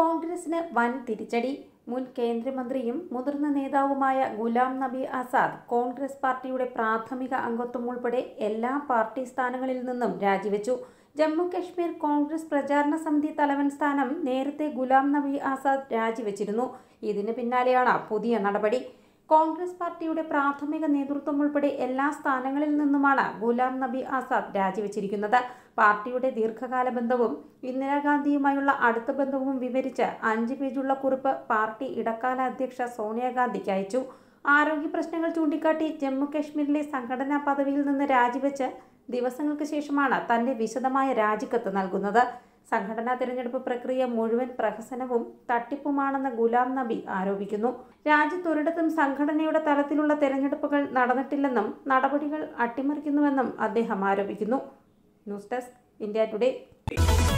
കോൺഗ്രസിന് വൻ തിരിച്ചടി മുൻ കേന്ദ്രമന്ത്രിയും മുതിർന്ന നേതാവുമായ ഗുലാം നബി ആസാദ് കോൺഗ്രസ് പാർട്ടിയുടെ പ്രാഥമിക അംഗത്വം ഉൾപ്പെടെ എല്ലാ പാർട്ടി സ്ഥാനങ്ങളിൽ നിന്നും രാജിവെച്ചു ജമ്മു കശ്മീർ കോൺഗ്രസ് പ്രചാരണ സമിതി തലവൻ സ്ഥാനം നേരത്തെ ഗുലാം നബി ആസാദ് രാജിവെച്ചിരുന്നു ഇതിന് പിന്നാലെയാണ് പുതിയ നടപടി കോൺഗ്രസ് പാർട്ടിയുടെ പ്രാഥമിക നേതൃത്വം ഉൾപ്പെടെ എല്ലാ സ്ഥാനങ്ങളിൽ നിന്നുമാണ് ഗുലാം നബി ആസാദ് രാജിവെച്ചിരിക്കുന്നത് പാർട്ടിയുടെ ദീർഘകാല ബന്ധവും ഇന്ദിരാഗാന്ധിയുമായുള്ള അടുത്ത ബന്ധവും വിവരിച്ച് അഞ്ച് പേജുള്ള കുറിപ്പ് പാർട്ടി ഇടക്കാല അധ്യക്ഷ സോണിയാഗാന്ധിക്ക് അയച്ചു ആരോഗ്യ പ്രശ്നങ്ങൾ ചൂണ്ടിക്കാട്ടി ജമ്മു കശ്മീരിലെ സംഘടനാ പദവിയിൽ നിന്ന് രാജിവെച്ച് ദിവസങ്ങൾക്ക് ശേഷമാണ് തന്റെ വിശദമായ രാജിക്കത്ത് നൽകുന്നത് സംഘടനാ തിരഞ്ഞെടുപ്പ് പ്രക്രിയ മുഴുവൻ പ്രഹസനവും തട്ടിപ്പുമാണെന്ന് ഗുലാം നബി ആരോപിക്കുന്നു രാജ്യത്തൊരിടത്തും സംഘടനയുടെ തലത്തിലുള്ള തെരഞ്ഞെടുപ്പുകൾ നടന്നിട്ടില്ലെന്നും നടപടികൾ അട്ടിമറിക്കുന്നുവെന്നും അദ്ദേഹം ആരോപിക്കുന്നു ന്യൂസ് ഡെസ്ക് ഇന്ത്യ ടുഡേ